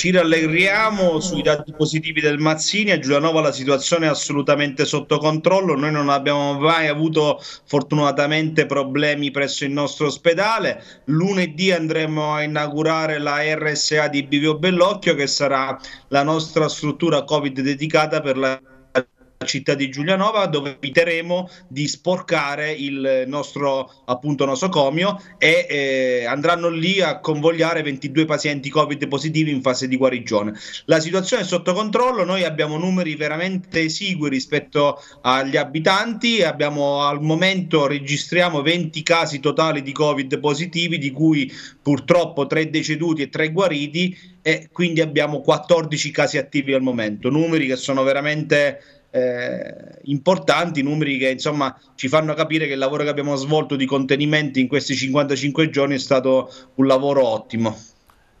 Ci rallegriamo sui dati positivi del Mazzini, a Giulianova la situazione è assolutamente sotto controllo, noi non abbiamo mai avuto fortunatamente problemi presso il nostro ospedale, lunedì andremo a inaugurare la RSA di Bivio Bellocchio che sarà la nostra struttura Covid dedicata per la città di Giulianova dove eviteremo di sporcare il nostro appunto nosocomio e eh, andranno lì a convogliare 22 pazienti covid positivi in fase di guarigione. La situazione è sotto controllo, noi abbiamo numeri veramente esigui rispetto agli abitanti, abbiamo al momento registriamo 20 casi totali di covid positivi di cui purtroppo 3 deceduti e 3 guariti e quindi abbiamo 14 casi attivi al momento, numeri che sono veramente eh, importanti, numeri che insomma ci fanno capire che il lavoro che abbiamo svolto di contenimenti in questi 55 giorni è stato un lavoro ottimo.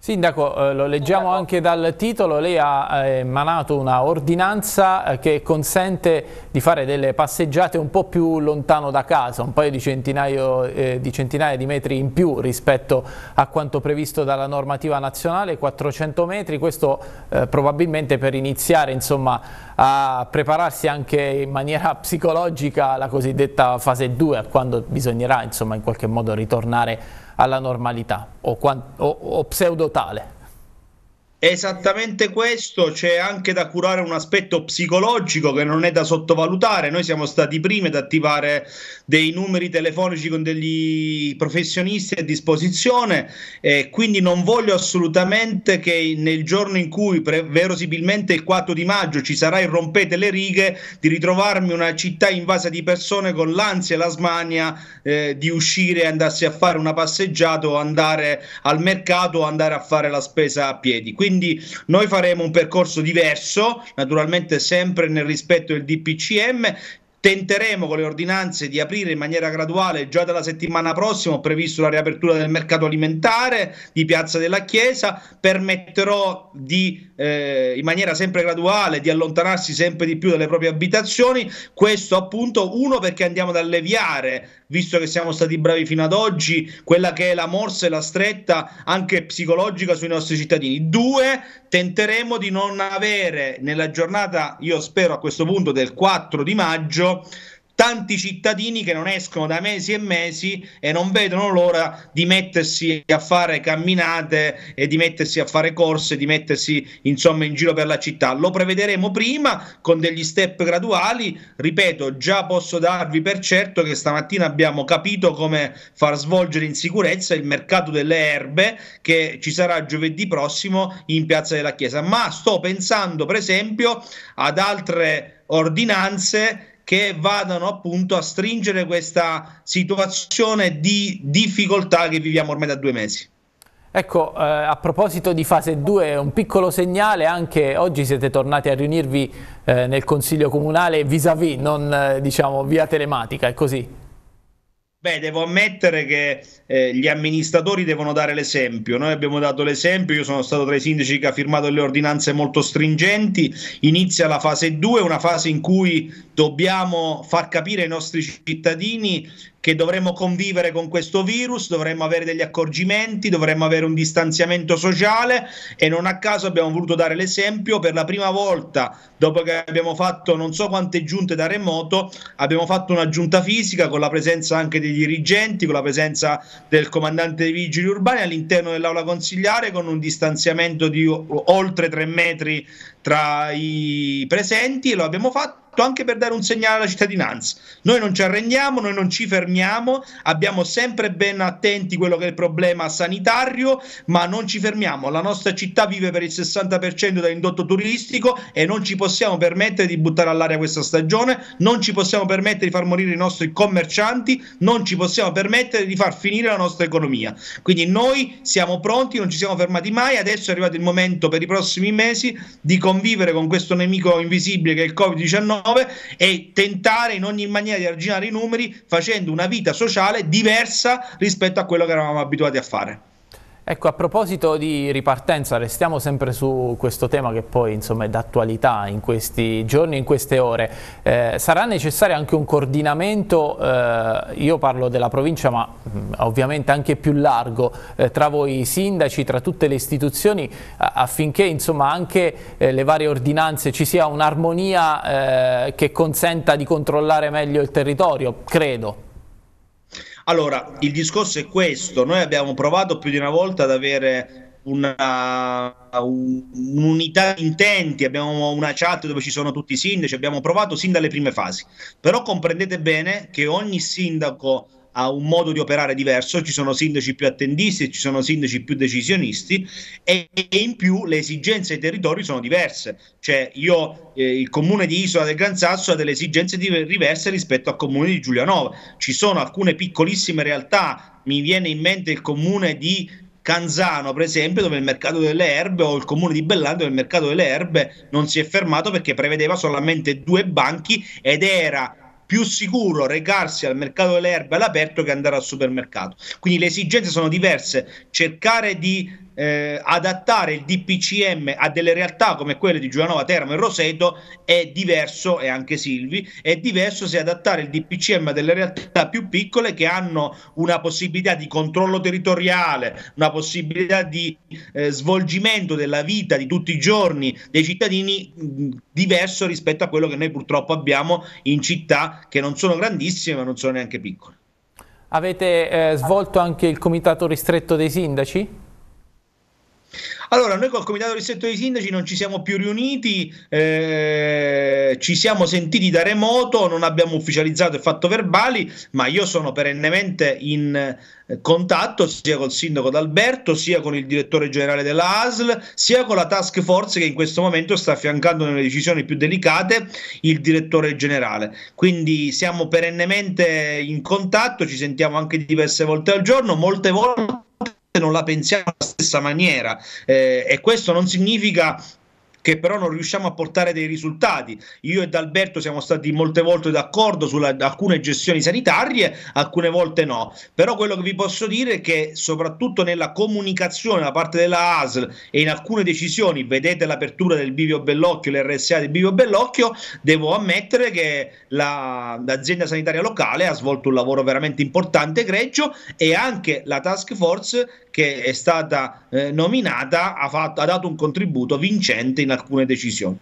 Sindaco, eh, lo leggiamo anche dal titolo, lei ha eh, emanato una ordinanza eh, che consente di fare delle passeggiate un po' più lontano da casa, un paio di, eh, di centinaia di metri in più rispetto a quanto previsto dalla normativa nazionale, 400 metri, questo eh, probabilmente per iniziare insomma, a prepararsi anche in maniera psicologica alla cosiddetta fase 2, a quando bisognerà insomma, in qualche modo ritornare a alla normalità o, o, o pseudo tale. Esattamente questo, c'è anche da curare un aspetto psicologico che non è da sottovalutare. Noi siamo stati i primi ad attivare dei numeri telefonici con degli professionisti a disposizione e eh, quindi non voglio assolutamente che nel giorno in cui pre- verosimilmente il 4 di maggio ci sarà il rompete le righe di ritrovarmi una città invasa di persone con l'ansia e la smania eh, di uscire e andarsi a fare una passeggiata o andare al mercato o andare a fare la spesa a piedi. Quindi, quindi noi faremo un percorso diverso, naturalmente sempre nel rispetto del DPCM Tenteremo con le ordinanze di aprire in maniera graduale già dalla settimana prossima, ho previsto la riapertura del mercato alimentare di Piazza della Chiesa, permetterò di, eh, in maniera sempre graduale di allontanarsi sempre di più dalle proprie abitazioni, questo appunto uno perché andiamo ad alleviare, visto che siamo stati bravi fino ad oggi, quella che è la morsa e la stretta anche psicologica sui nostri cittadini. Due, tenteremo di non avere nella giornata, io spero a questo punto, del 4 di maggio, tanti cittadini che non escono da mesi e mesi e non vedono l'ora di mettersi a fare camminate e di mettersi a fare corse, di mettersi insomma in giro per la città. Lo prevederemo prima con degli step graduali, ripeto, già posso darvi per certo che stamattina abbiamo capito come far svolgere in sicurezza il mercato delle erbe che ci sarà giovedì prossimo in Piazza della Chiesa, ma sto pensando per esempio ad altre ordinanze che vadano appunto a stringere questa situazione di difficoltà che viviamo ormai da due mesi. Ecco, eh, a proposito di fase 2, un piccolo segnale, anche oggi siete tornati a riunirvi eh, nel Consiglio Comunale vis-à-vis, non eh, diciamo via telematica, è così? Beh, devo ammettere che eh, gli amministratori devono dare l'esempio. Noi abbiamo dato l'esempio, io sono stato tra i sindaci che ha firmato delle ordinanze molto stringenti. Inizia la fase 2, una fase in cui dobbiamo far capire ai nostri cittadini che dovremmo convivere con questo virus, dovremmo avere degli accorgimenti, dovremmo avere un distanziamento sociale e non a caso abbiamo voluto dare l'esempio per la prima volta dopo che abbiamo fatto non so quante giunte da remoto, abbiamo fatto una giunta fisica con la presenza anche dei dirigenti, con la presenza del comandante dei vigili urbani all'interno dell'aula consigliare con un distanziamento di oltre 3 metri tra i presenti e lo abbiamo fatto anche per dare un segnale alla cittadinanza. Noi non ci arrendiamo, noi non ci fermiamo, abbiamo sempre ben attenti quello che è il problema sanitario, ma non ci fermiamo. La nostra città vive per il 60% dall'indotto turistico e non ci possiamo permettere di buttare all'aria questa stagione, non ci possiamo permettere di far morire i nostri commercianti, non ci possiamo permettere di far finire la nostra economia. Quindi noi siamo pronti, non ci siamo fermati mai, adesso è arrivato il momento per i prossimi mesi di convivere con questo nemico invisibile che è il Covid-19 e tentare in ogni maniera di arginare i numeri facendo una vita sociale diversa rispetto a quello che eravamo abituati a fare. Ecco, a proposito di ripartenza, restiamo sempre su questo tema che poi insomma, è d'attualità in questi giorni, in queste ore. Eh, sarà necessario anche un coordinamento, eh, io parlo della provincia ma mh, mm, ovviamente anche più largo, eh, tra voi sindaci, tra tutte le istituzioni, affinché insomma, anche eh, le varie ordinanze ci sia un'armonia eh, che consenta di controllare meglio il territorio, credo. Allora, il discorso è questo, noi abbiamo provato più di una volta ad avere una, un'unità di intenti, abbiamo una chat dove ci sono tutti i sindaci, abbiamo provato sin dalle prime fasi, però comprendete bene che ogni sindaco ha un modo di operare diverso, ci sono sindaci più attendisti e ci sono sindaci più decisionisti e, e, in più le esigenze dei territori sono diverse. Cioè io, eh, il comune di Isola del Gran Sasso ha delle esigenze diverse rispetto al comune di Giulianova. Ci sono alcune piccolissime realtà, mi viene in mente il comune di Canzano, per esempio, dove il mercato delle erbe o il comune di Bellando dove il mercato delle erbe non si è fermato perché prevedeva solamente due banchi ed era più sicuro recarsi al mercato delle erbe all'aperto che andare al supermercato. Quindi le esigenze sono diverse, cercare di eh, adattare il DPCM a delle realtà come quelle di Giovanova Termo e Roseto è diverso, e anche Silvi, è diverso se adattare il DPCM a delle realtà più piccole che hanno una possibilità di controllo territoriale, una possibilità di eh, svolgimento della vita di tutti i giorni dei cittadini mh, diverso rispetto a quello che noi purtroppo abbiamo in città che non sono grandissime ma non sono neanche piccole. Avete eh, svolto anche il comitato ristretto dei sindaci? Allora, noi col Comitato Ristretto dei Sindaci non ci siamo più riuniti, eh, ci siamo sentiti da remoto, non abbiamo ufficializzato e fatto verbali, ma io sono perennemente in eh, contatto sia col sindaco d'Alberto, sia con il direttore generale della ASL, sia con la task force che in questo momento sta affiancando nelle decisioni più delicate il direttore generale. Quindi siamo perennemente in contatto, ci sentiamo anche diverse volte al giorno, molte volte non la pensiamo alla stessa maniera eh, e questo non significa che però non riusciamo a portare dei risultati. Io e D'Alberto siamo stati molte volte d'accordo su alcune gestioni sanitarie, alcune volte no. Però quello che vi posso dire è che soprattutto nella comunicazione da parte della ASL e in alcune decisioni, vedete l'apertura del Bivio Bellocchio, l'RSA del Bivio Bellocchio, devo ammettere che la, l'azienda sanitaria locale ha svolto un lavoro veramente importante, greggio, e anche la task force che è stata eh, nominata ha, fatto, ha dato un contributo vincente algumas decisões.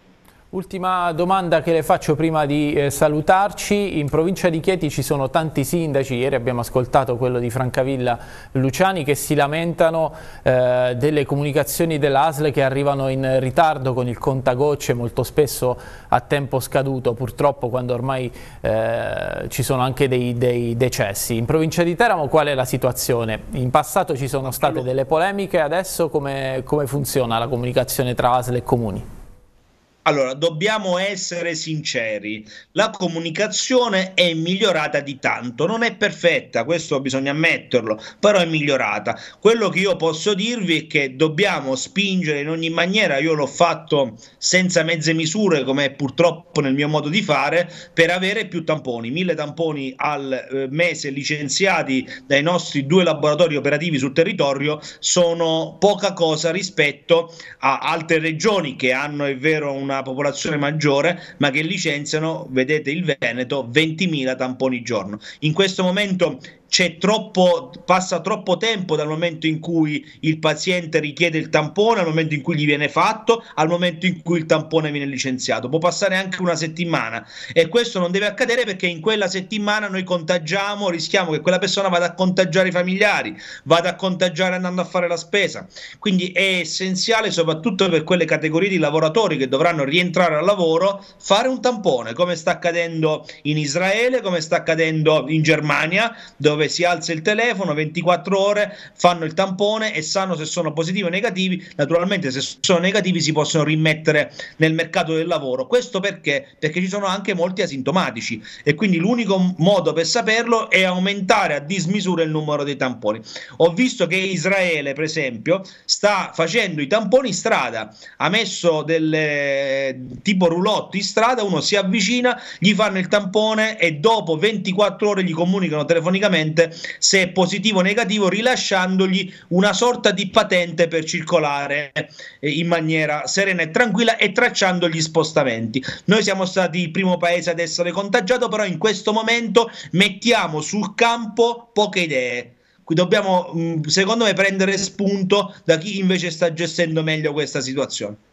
Ultima domanda che le faccio prima di eh, salutarci, in provincia di Chieti ci sono tanti sindaci, ieri abbiamo ascoltato quello di Francavilla Luciani che si lamentano eh, delle comunicazioni dell'ASL che arrivano in ritardo con il contagocce molto spesso a tempo scaduto, purtroppo quando ormai eh, ci sono anche dei, dei, decessi. In provincia di Teramo qual è la situazione? In passato ci sono state delle polemiche, adesso come, come funziona la comunicazione tra ASL e comuni? Allora, dobbiamo essere sinceri, la comunicazione è migliorata di tanto, non è perfetta, questo bisogna ammetterlo, però è migliorata. Quello che io posso dirvi è che dobbiamo spingere in ogni maniera, io l'ho fatto senza mezze misure, come purtroppo nel mio modo di fare, per avere più tamponi, mille tamponi al eh, mese licenziati dai nostri due laboratori operativi sul territorio sono poca cosa rispetto a altre regioni che hanno, è vero, una popolazione maggiore, ma che licenziano, vedete il Veneto, 20.000 tamponi al giorno. In questo momento troppo, passa troppo tempo dal momento in cui il paziente richiede il tampone al momento in cui gli viene fatto, al momento in cui il tampone viene licenziato. Può passare anche una settimana e questo non deve accadere perché in quella settimana noi contagiamo, rischiamo che quella persona vada a contagiare i familiari, vada a contagiare andando a fare la spesa. Quindi è essenziale soprattutto per quelle categorie di lavoratori che dovranno rientrare al lavoro fare un tampone, come sta accadendo in Israele, come sta accadendo in Germania, dove dove si alza il telefono, 24 ore, fanno il tampone e sanno se sono positivi o negativi. Naturalmente se sono negativi si possono rimettere nel mercato del lavoro. Questo perché? Perché ci sono anche molti asintomatici e quindi l'unico modo per saperlo è aumentare a dismisura il numero dei tamponi. Ho visto che Israele, per esempio, sta facendo i tamponi in strada, ha messo delle tipo roulotte in strada, uno si avvicina, gli fanno il tampone e dopo 24 ore gli comunicano telefonicamente paziente se è positivo o negativo, rilasciandogli una sorta di patente per circolare eh, in maniera serena e tranquilla e tracciando gli spostamenti. Noi siamo stati il primo paese ad essere contagiato, però in questo momento mettiamo sul campo poche idee Qui dobbiamo, mm, secondo me, prendere spunto da chi invece sta gestendo meglio questa situazione.